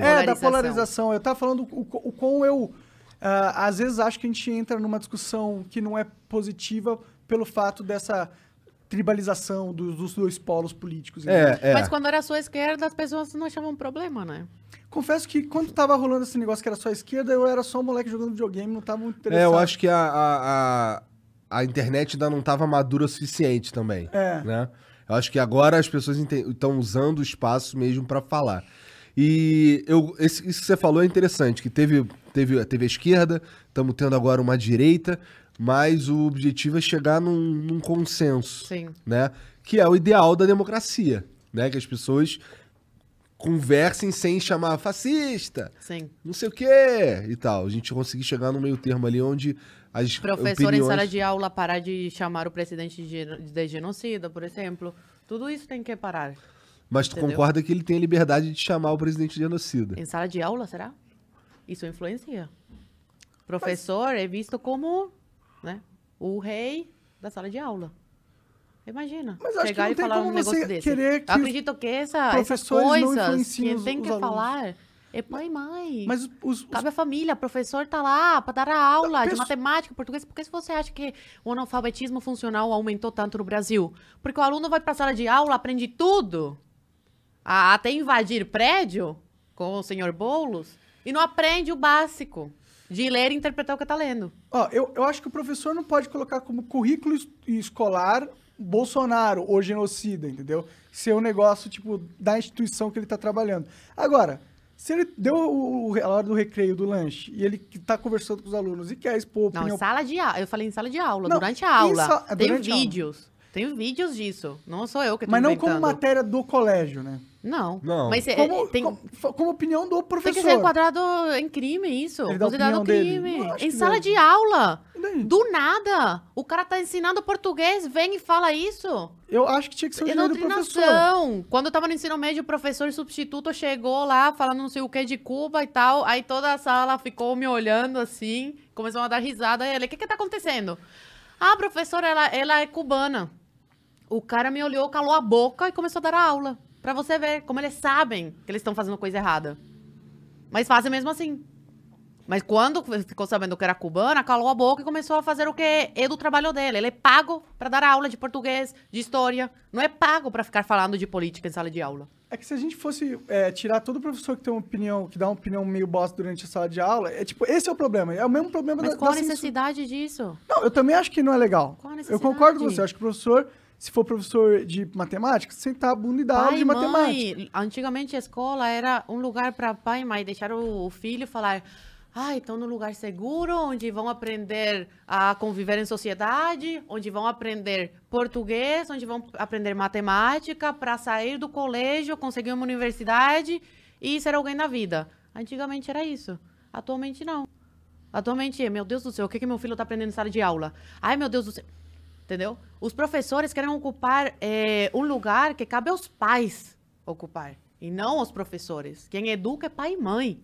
É, da polarização. Eu tava falando o, o quão eu. Uh, às vezes acho que a gente entra numa discussão que não é positiva pelo fato dessa tribalização dos, dos dois polos políticos. É, é. Mas quando era só esquerda, as pessoas não achavam problema, né? Confesso que quando tava rolando esse negócio que era só esquerda, eu era só um moleque jogando videogame, não tava muito interessado. É, eu acho que a, a, a, a internet ainda não tava madura o suficiente também. É. Né? Eu acho que agora as pessoas estão usando o espaço mesmo para falar. E eu, esse, isso que você falou é interessante, que teve, teve, teve a esquerda, estamos tendo agora uma direita, mas o objetivo é chegar num, num consenso, Sim. né? Que é o ideal da democracia, né? Que as pessoas conversem sem chamar fascista, Sim. não sei o quê e tal. A gente conseguir chegar no meio termo ali onde as Professor opiniões... em sala de aula parar de chamar o presidente de genocida, por exemplo. Tudo isso tem que parar. Mas tu concorda que ele tem a liberdade de chamar o presidente de genocida. Em sala de aula, será? Isso influencia. Professor Mas... é visto como né, o rei da sala de aula. Imagina. Mas acho chegar que não tem falar um negócio Querer que Eu acredito que essa, essas coisas, quem tem que falar é pai e mãe. Mas os, os... Cabe a família, o professor tá lá para dar a aula de matemática, português. Por que você acha que o analfabetismo funcional aumentou tanto no Brasil? Porque o aluno vai para a sala de aula, aprende tudo a até invadir prédio com o senhor Boulos e não aprende o básico de ler e interpretar o que está lendo. Ó, eu, eu acho que o professor não pode colocar como currículo escolar Bolsonaro ou genocida, entendeu? Ser um negócio, tipo, da instituição que ele está trabalhando. Agora, se ele deu o, a hora do recreio, do lanche, e ele está conversando com os alunos e quer expor... Não, opinião... sala de aula. Eu falei em sala de aula, não, durante a aula. Sa... É Tem vídeos. Aula. Tem vídeos disso. Não sou eu que tô Mas não inventando. como matéria do colégio, né? Não. Não. Mas é, como, tem, como, como opinião do professor. tem que ser enquadrado em crime, isso. Considerado crime. Em sala de aula. Do nada. O cara tá ensinando português, vem e fala isso. Eu acho que tinha que ser o É do professor. Quando eu tava no ensino médio, o professor substituto chegou lá falando não sei o que de Cuba e tal. Aí toda a sala ficou me olhando assim, começou a dar risada. ela Ele, o que que tá acontecendo? Ah, professora, ela, ela é cubana. O cara me olhou, calou a boca e começou a dar a aula. Pra você ver como eles sabem que eles estão fazendo coisa errada. Mas fazem mesmo assim. Mas quando ficou sabendo que era cubana, calou a boca e começou a fazer o que é do trabalho dele. Ele é pago para dar aula de português, de história. Não é pago para ficar falando de política em sala de aula. É que se a gente fosse é, tirar todo professor que tem uma opinião, que dá uma opinião meio bosta durante a sala de aula, é tipo, esse é o problema. É o mesmo problema Mas da, qual da a necessidade censura. disso? Não, eu também acho que não é legal. Qual a necessidade? Eu concordo com você. Eu acho que o professor se for professor de matemática, sentar a bunda e dar aula de mãe, matemática. Antigamente a escola era um lugar para pai e mãe deixar o filho falar. Ah, estão num lugar seguro, onde vão aprender a conviver em sociedade, onde vão aprender português, onde vão aprender matemática, para sair do colégio, conseguir uma universidade e ser alguém na vida. Antigamente era isso. Atualmente não. Atualmente, meu Deus do céu, o que, que meu filho está aprendendo na sala de aula? Ai, meu Deus do céu entendeu? Os professores querem ocupar é, um lugar que cabe aos pais ocupar, e não aos professores. Quem educa é pai e mãe.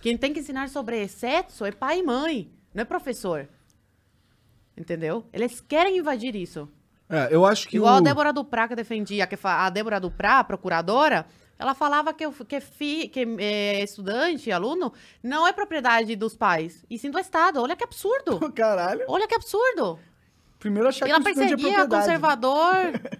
Quem tem que ensinar sobre sexo é pai e mãe, não é professor. Entendeu? Eles querem invadir isso. É, eu acho que Igual o... a Débora do Prá que defendia, que a Débora do Prá, procuradora, ela falava que, que, fi, que é, estudante, aluno, não é propriedade dos pais, e sim do Estado. Olha que absurdo. Caralho. Olha que absurdo. Primeiro achar ela que ela perseguia é conservador.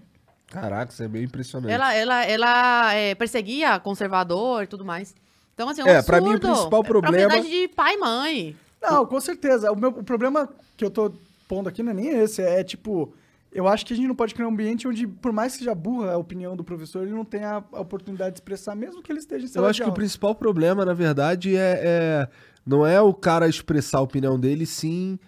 Caraca, isso é bem impressionante. Ela, ela, ela é, perseguia conservador e tudo mais. Então, assim, é um É, pra mim o principal é problema... É de pai e mãe. Não, com certeza. O, meu, o problema que eu tô pondo aqui não é nem esse. É, é tipo, eu acho que a gente não pode criar um ambiente onde, por mais que seja burra a opinião do professor, ele não tenha a oportunidade de expressar, mesmo que ele esteja em sala Eu acho que o principal problema, na verdade, é, é... Não é o cara expressar a opinião dele, sim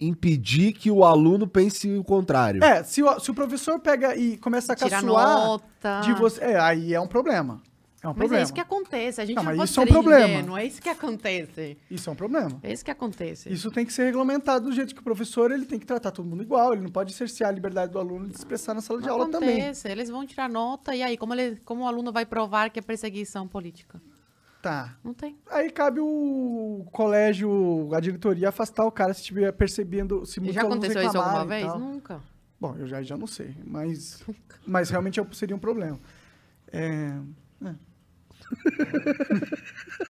impedir que o aluno pense o contrário. É, se o, se o professor pega e começa a Tira caçoar nota. de você, é, aí é um problema. É um mas é problema. é isso que acontece. A gente não, não pode isso é um problema. Não É isso que acontece. Isso é um problema. É isso que acontece. Isso tem que ser regulamentado do jeito que o professor ele tem que tratar todo mundo igual. Ele não pode cercear a liberdade do aluno de expressar na sala não de aula acontece. também. Eles vão tirar nota e aí como, ele, como o aluno vai provar que é perseguição política? Tá. Não tem. Aí cabe o colégio, a diretoria afastar o cara se estiver percebendo, se muito Já aconteceu isso alguma vez? Nunca. Bom, eu já, já não sei, mas mas realmente é seria um problema. É, é.